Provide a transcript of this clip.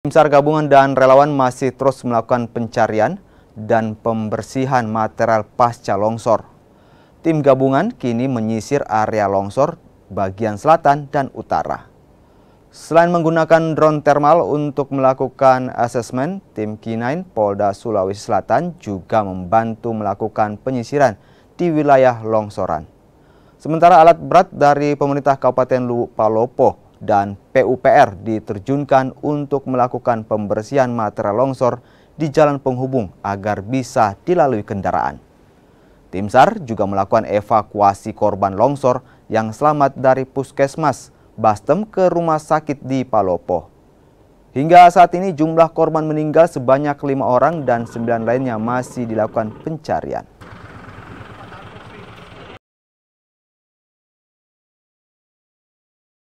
Tim SAR gabungan dan relawan masih terus melakukan pencarian dan pembersihan material pasca longsor. Tim gabungan kini menyisir area longsor bagian selatan dan utara. Selain menggunakan drone thermal untuk melakukan asesmen, tim K9 Polda Sulawesi Selatan juga membantu melakukan penyisiran di wilayah longsoran. Sementara alat berat dari pemerintah Kabupaten Luwu Palopo dan PUPR diterjunkan untuk melakukan pembersihan material longsor di jalan penghubung agar bisa dilalui kendaraan. Tim SAR juga melakukan evakuasi korban longsor yang selamat dari puskesmas Bastem ke rumah sakit di Palopo. Hingga saat ini jumlah korban meninggal sebanyak lima orang dan sembilan lainnya masih dilakukan pencarian.